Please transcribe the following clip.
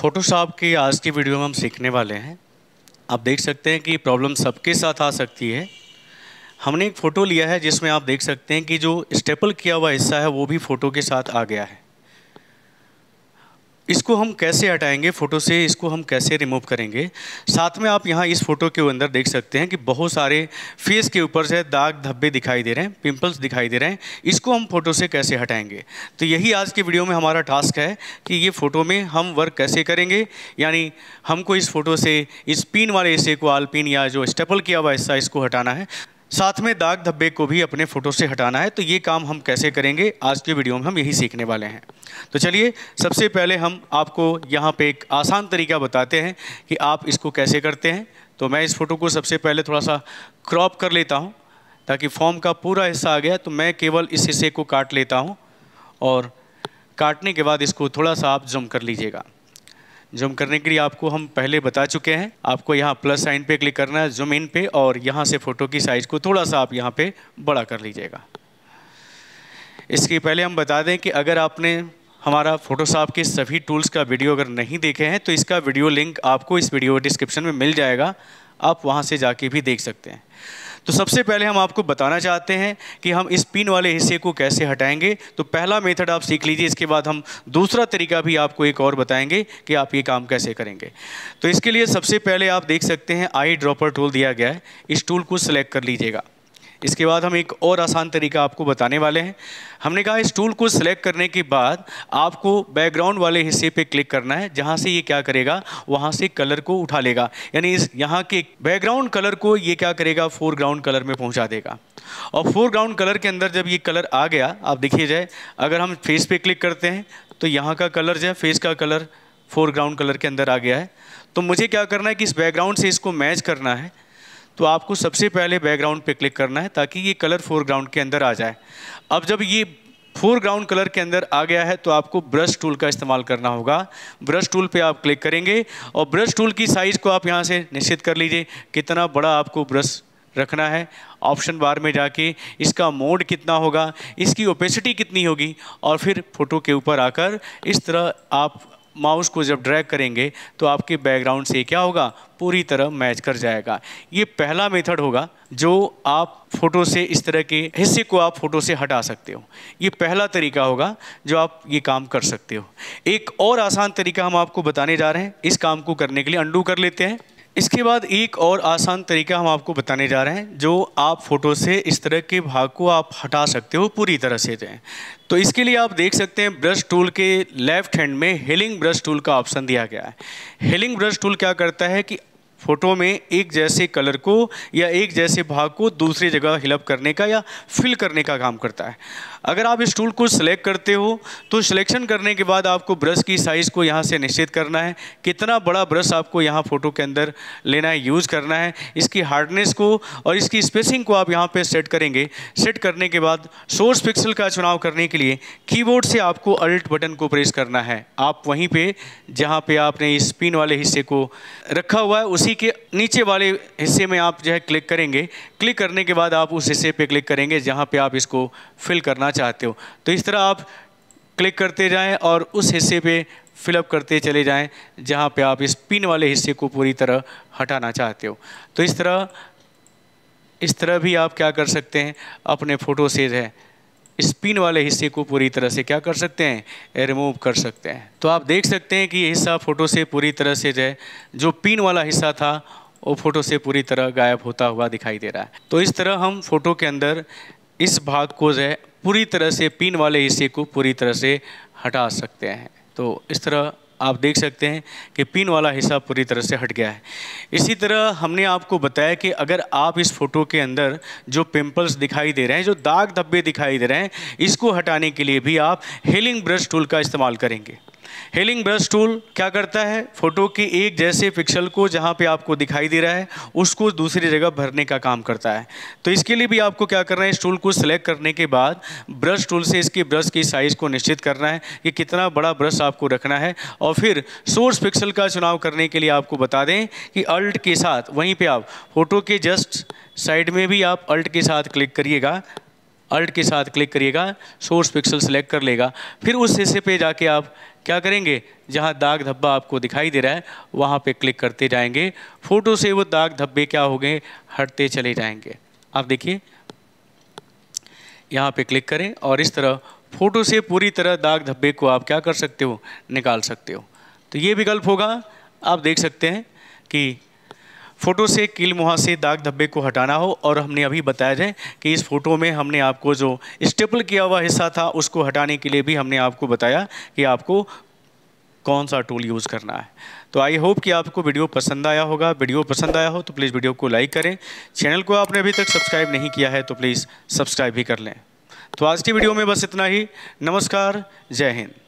Photoshop की आज की वीडियो में हम सीखने वाले हैं आप देख सकते हैं कि प्रॉब्लम सबके साथ आ सकती है हमने एक फ़ोटो लिया है जिसमें आप देख सकते हैं कि जो स्टेपल किया हुआ हिस्सा है वो भी फ़ोटो के साथ आ गया है इसको हम कैसे हटाएंगे फ़ोटो से इसको हम कैसे रिमूव करेंगे साथ में आप यहाँ इस फोटो के अंदर देख सकते हैं कि बहुत सारे फेस के ऊपर से दाग धब्बे दिखाई दे रहे हैं पिंपल्स दिखाई दे रहे हैं इसको हम फोटो से कैसे हटाएंगे तो यही आज के वीडियो में हमारा टास्क है कि ये फ़ोटो में हम वर्क कैसे करेंगे यानी हमको इस फोटो से इस पिन वाले हिस्से को आलपिन या जो स्टेपल किया हुआ हिस्सा इसको हटाना है साथ में दाग धब्बे को भी अपने फ़ोटो से हटाना है तो ये काम हम कैसे करेंगे आज के वीडियो में हम यही सीखने वाले हैं तो चलिए सबसे पहले हम आपको यहाँ पे एक आसान तरीका बताते हैं कि आप इसको कैसे करते हैं तो मैं इस फ़ोटो को सबसे पहले थोड़ा सा क्रॉप कर लेता हूँ ताकि फॉर्म का पूरा हिस्सा आ गया तो मैं केवल इस हिस्से को काट लेता हूँ और काटने के बाद इसको थोड़ा सा आप जम कर लीजिएगा जूम करने के लिए आपको हम पहले बता चुके हैं आपको यहाँ प्लस साइन पे क्लिक करना है जूम इन पे और यहाँ से फ़ोटो की साइज़ को थोड़ा सा आप यहाँ पे बड़ा कर लीजिएगा इसके पहले हम बता दें कि अगर आपने हमारा फोटोशॉप के सभी टूल्स का वीडियो अगर नहीं देखे हैं तो इसका वीडियो लिंक आपको इस वीडियो डिस्क्रिप्शन में मिल जाएगा आप वहाँ से जाके भी देख सकते हैं तो सबसे पहले हम आपको बताना चाहते हैं कि हम इस पिन वाले हिस्से को कैसे हटाएंगे तो पहला मेथड आप सीख लीजिए इसके बाद हम दूसरा तरीका भी आपको एक और बताएंगे कि आप ये काम कैसे करेंगे तो इसके लिए सबसे पहले आप देख सकते हैं आई ड्रॉपर टूल दिया गया है इस टूल को सिलेक्ट कर लीजिएगा इसके बाद हम एक और आसान तरीका आपको बताने वाले हैं हमने कहा इस टूल को सिलेक्ट करने के बाद आपको बैकग्राउंड वाले हिस्से पे क्लिक करना है जहाँ से ये क्या करेगा वहाँ से कलर को उठा लेगा यानी इस यहाँ के बैकग्राउंड कलर को ये क्या करेगा फोरग्राउंड कलर में पहुँचा देगा और फोरग्राउंड कलर के अंदर जब ये कलर आ गया आप देखिए जाए अगर हम फेस पे क्लिक करते हैं तो यहाँ का कलर जो है फेस का कलर फोरग्राउंड कलर के अंदर आ गया है तो मुझे क्या करना है कि इस बैकग्राउंड से इसको मैच करना है तो आपको सबसे पहले बैकग्राउंड पे क्लिक करना है ताकि ये कलर फोरग्राउंड के अंदर आ जाए अब जब ये फोरग्राउंड कलर के अंदर आ गया है तो आपको ब्रश टूल का इस्तेमाल करना होगा ब्रश टूल पे आप क्लिक करेंगे और ब्रश टूल की साइज़ को आप यहाँ से निश्चित कर लीजिए कितना बड़ा आपको ब्रश रखना है ऑप्शन बार में जाके इसका मोड कितना होगा इसकी ओपेसिटी कितनी होगी और फिर फ़ोटो के ऊपर आकर इस तरह आप माउस को जब ड्रैग करेंगे तो आपके बैकग्राउंड से क्या होगा पूरी तरह मैच कर जाएगा ये पहला मेथड होगा जो आप फ़ोटो से इस तरह के हिस्से को आप फ़ोटो से हटा सकते हो ये पहला तरीका होगा जो आप ये काम कर सकते हो एक और आसान तरीका हम आपको बताने जा रहे हैं इस काम को करने के लिए अंडू कर लेते हैं इसके बाद एक और आसान तरीका हम आपको बताने जा रहे हैं जो आप फोटो से इस तरह के भाग को आप हटा सकते हो पूरी तरह से तो इसके लिए आप देख सकते हैं ब्रश टूल के लेफ्ट हैंड में हिलिंग ब्रश टूल का ऑप्शन दिया गया है हिलिंग ब्रश टूल क्या करता है कि फोटो में एक जैसे कलर को या एक जैसे भाग को दूसरी जगह हिलअप करने का या फिल करने का काम करता है अगर आप इस टूल को सिलेक्ट करते हो तो सिलेक्शन करने के बाद आपको ब्रश की साइज़ को यहाँ से निश्चित करना है कितना बड़ा ब्रश आपको यहाँ फ़ोटो के अंदर लेना है यूज़ करना है इसकी हार्डनेस को और इसकी स्पेसिंग को आप यहाँ पर सेट करेंगे सेट करने के बाद सोर्स पिक्सल का चुनाव करने के लिए कीबोर्ड से आपको अल्ट बटन को प्रेस करना है आप वहीं पर जहाँ पर आपने इस पिन वाले हिस्से को रखा हुआ है उसी कि नीचे वाले हिस्से में आप जो है क्लिक करेंगे क्लिक करने के बाद आप उस हिस्से पे क्लिक करेंगे जहाँ पे आप इसको फिल करना चाहते हो तो इस तरह आप क्लिक करते जाएं और उस हिस्से पे फिलअप करते चले जाएं जहाँ पे आप इस पिन वाले हिस्से को पूरी तरह हटाना चाहते हो तो इस तरह इस तरह भी आप क्या कर सकते हैं अपने फ़ोटो से जो है स्पिन वाले हिस्से को पूरी तरह से क्या कर सकते हैं रिमूव कर सकते हैं तो आप देख सकते हैं कि ये हिस्सा फ़ोटो से पूरी तरह से जो है जो पिन वाला हिस्सा था वो फ़ोटो से पूरी तरह गायब होता हुआ दिखाई दे रहा है तो इस तरह हम फ़ोटो के अंदर इस भाग को जो है पूरी तरह से पिन वाले हिस्से को पूरी तरह से हटा सकते हैं तो इस तरह आप देख सकते हैं कि पिन वाला हिस्सा पूरी तरह से हट गया है इसी तरह हमने आपको बताया कि अगर आप इस फोटो के अंदर जो पिंपल्स दिखाई दे रहे हैं जो दाग धब्बे दिखाई दे रहे हैं इसको हटाने के लिए भी आप हीलिंग ब्रश टूल का इस्तेमाल करेंगे हेलिंग ब्रश टूल क्या करता है फ़ोटो के एक जैसे पिक्सल को जहाँ पे आपको दिखाई दे रहा है उसको दूसरी जगह भरने का काम करता है तो इसके लिए भी आपको क्या करना है इस टूल को सिलेक्ट करने के बाद ब्रश टूल से इसके ब्रश की साइज़ को निश्चित करना है कि कितना बड़ा ब्रश आपको रखना है और फिर सोर्स पिक्सल का चुनाव करने के लिए आपको बता दें कि अल्ट के साथ वहीं पर आप फोटो के जस्ट साइड में भी आप अल्ट के साथ क्लिक करिएगा अल्ट के साथ क्लिक करिएगा सोर्स पिक्सल सेलेक्ट कर लेगा फिर उस हिस्से पे जाके आप क्या करेंगे जहाँ दाग धब्बा आपको दिखाई दे रहा है वहाँ पे क्लिक करते जाएंगे फ़ोटो से वो दाग धब्बे क्या हो गए हटते चले जाएंगे आप देखिए यहाँ पे क्लिक करें और इस तरह फ़ोटो से पूरी तरह दाग धब्बे को आप क्या कर सकते हो निकाल सकते हो तो ये विकल्प होगा आप देख सकते हैं कि फ़ोटो से कील मुहा से दाग धब्बे को हटाना हो और हमने अभी बताया जाए कि इस फोटो में हमने आपको जो स्टेपल किया हुआ हिस्सा था उसको हटाने के लिए भी हमने आपको बताया कि आपको कौन सा टूल यूज़ करना है तो आई होप कि आपको वीडियो पसंद आया होगा वीडियो पसंद आया हो तो प्लीज़ वीडियो को लाइक करें चैनल को आपने अभी तक सब्सक्राइब नहीं किया है तो प्लीज़ सब्सक्राइब भी कर लें तो आज की वीडियो में बस इतना ही नमस्कार जय हिंद